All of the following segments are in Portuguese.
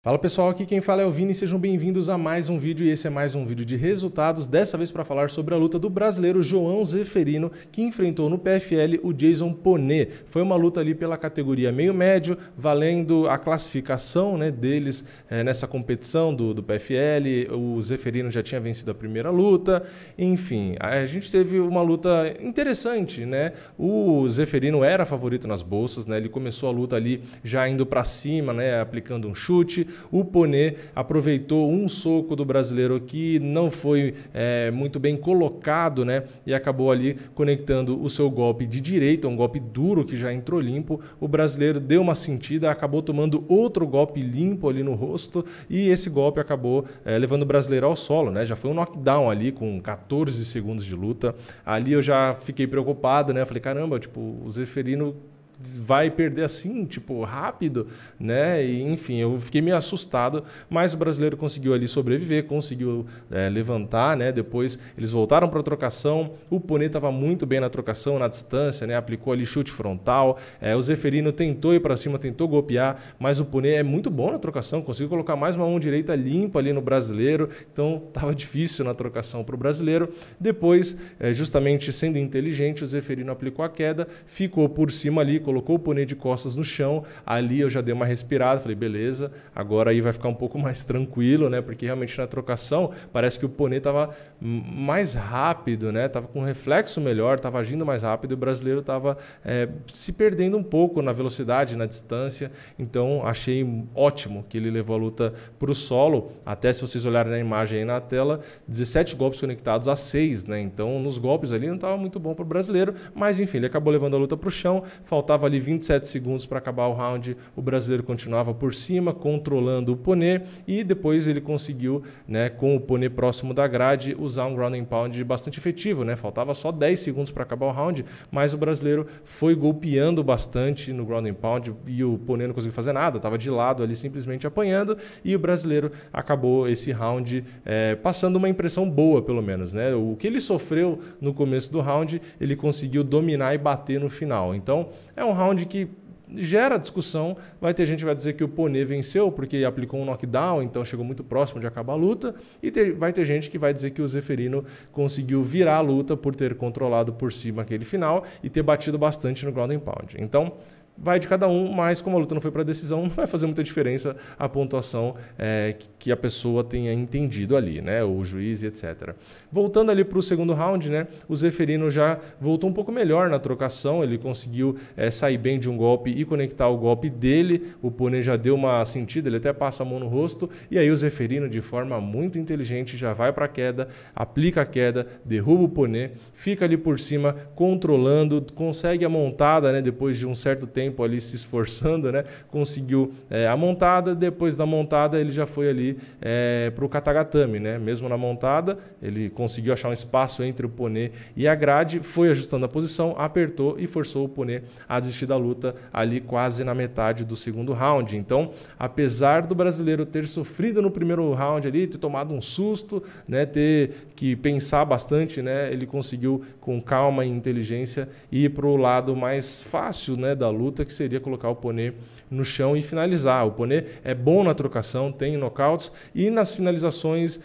Fala pessoal, aqui quem fala é o Vini, sejam bem-vindos a mais um vídeo e esse é mais um vídeo de resultados, dessa vez para falar sobre a luta do brasileiro João Zeferino, que enfrentou no PFL o Jason Poné. Foi uma luta ali pela categoria meio médio, valendo a classificação né, deles é, nessa competição do, do PFL, o Zeferino já tinha vencido a primeira luta, enfim, a gente teve uma luta interessante, né? O Zeferino era favorito nas bolsas, né? Ele começou a luta ali já indo para cima, né? Aplicando um chute o Ponê aproveitou um soco do brasileiro que não foi é, muito bem colocado, né? E acabou ali conectando o seu golpe de direita, um golpe duro que já entrou limpo. O brasileiro deu uma sentida, acabou tomando outro golpe limpo ali no rosto e esse golpe acabou é, levando o brasileiro ao solo, né? Já foi um knockdown ali com 14 segundos de luta. Ali eu já fiquei preocupado, né? falei, caramba, tipo, o Zeferino vai perder assim, tipo, rápido, né? E, enfim, eu fiquei meio assustado, mas o brasileiro conseguiu ali sobreviver, conseguiu é, levantar, né? Depois eles voltaram para a trocação, o Pone estava muito bem na trocação, na distância, né? Aplicou ali chute frontal, é, o Zeferino tentou ir para cima, tentou golpear, mas o Pone é muito bom na trocação, conseguiu colocar mais uma mão direita limpa ali no brasileiro, então estava difícil na trocação para o brasileiro. Depois, é, justamente sendo inteligente, o Zeferino aplicou a queda, ficou por cima ali, colocou o pônei de costas no chão, ali eu já dei uma respirada, falei, beleza, agora aí vai ficar um pouco mais tranquilo, né? Porque realmente na trocação parece que o pônei estava mais rápido, né? Tava com um reflexo melhor, tava agindo mais rápido e o brasileiro tava é, se perdendo um pouco na velocidade, na distância. Então achei ótimo que ele levou a luta para o solo. Até se vocês olharem na imagem aí na tela, 17 golpes conectados a 6, né? Então nos golpes ali não estava muito bom para o brasileiro, mas enfim, ele acabou levando a luta para o chão. Faltava faltava ali 27 segundos para acabar o round, o brasileiro continuava por cima, controlando o pone e depois ele conseguiu, né, com o pone próximo da grade, usar um ground and pound bastante efetivo, né? Faltava só 10 segundos para acabar o round, mas o brasileiro foi golpeando bastante no ground and pound e o pone não conseguiu fazer nada, estava de lado ali simplesmente apanhando e o brasileiro acabou esse round é, passando uma impressão boa, pelo menos, né? O que ele sofreu no começo do round, ele conseguiu dominar e bater no final. Então, é um um round que gera discussão. Vai ter gente que vai dizer que o Pone venceu porque aplicou um knockdown, então chegou muito próximo de acabar a luta. E ter, vai ter gente que vai dizer que o Zeferino conseguiu virar a luta por ter controlado por cima aquele final e ter batido bastante no ground and pound. Então, vai de cada um, mas como a luta não foi para decisão, não vai fazer muita diferença a pontuação é, que a pessoa tenha entendido ali, né? O juiz e etc. Voltando ali para o segundo round, né? O Zeferino já voltou um pouco melhor na trocação, ele conseguiu é, sair bem de um golpe e conectar o golpe dele. O Pone já deu uma sentida, ele até passa a mão no rosto, e aí o Zeferino, de forma muito inteligente, já vai para a queda, aplica a queda, derruba o Pone, fica ali por cima, controlando, consegue a montada, né? Depois de um certo tempo tempo ali se esforçando, né? Conseguiu é, a montada, depois da montada ele já foi ali é, eh, para o katagatame, né? Mesmo na montada, ele conseguiu achar um espaço entre o Pone e a grade, foi ajustando a posição, apertou e forçou o Pone a desistir da luta ali quase na metade do segundo round. Então, apesar do brasileiro ter sofrido no primeiro round ali, ter tomado um susto, né? Ter que pensar bastante, né? Ele conseguiu com calma e inteligência ir para o lado mais fácil, né? Da luta luta, que seria colocar o Pone no chão e finalizar. O Pone é bom na trocação, tem nocautes e nas finalizações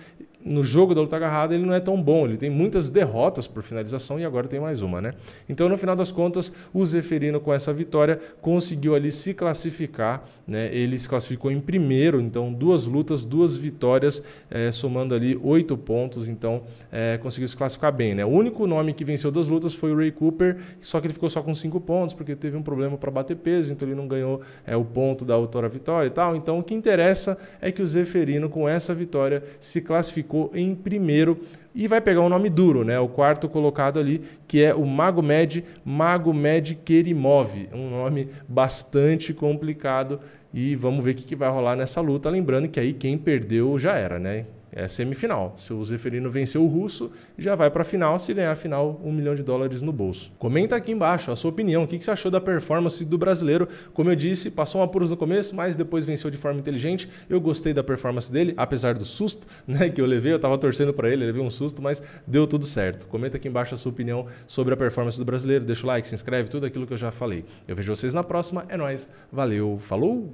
no jogo da luta agarrada ele não é tão bom, ele tem muitas derrotas por finalização e agora tem mais uma, né? Então, no final das contas, o Zeferino com essa vitória conseguiu ali se classificar, né? Ele se classificou em primeiro, então duas lutas, duas vitórias, é, somando ali oito pontos, então é, conseguiu se classificar bem, né? O único nome que venceu duas lutas foi o Ray Cooper, só que ele ficou só com cinco pontos porque teve um problema para bater peso, então ele não ganhou é, o ponto da outra vitória e tal. Então, o que interessa é que o Zeferino com essa vitória se classificou ficou em primeiro e vai pegar um nome duro, né? O quarto colocado ali, que é o Magomed Magomed Kerimov, um nome bastante complicado e vamos ver o que vai rolar nessa luta, lembrando que aí quem perdeu já era, né? é semifinal. Se o Zeferino vencer o russo, já vai para a final. Se ganhar a final, um milhão de dólares no bolso. Comenta aqui embaixo a sua opinião. O que, que você achou da performance do brasileiro? Como eu disse, passou um apuros no começo, mas depois venceu de forma inteligente. Eu gostei da performance dele, apesar do susto né, que eu levei. Eu estava torcendo para ele, levei um susto, mas deu tudo certo. Comenta aqui embaixo a sua opinião sobre a performance do brasileiro. Deixa o like, se inscreve, tudo aquilo que eu já falei. Eu vejo vocês na próxima. É nóis. Valeu. Falou!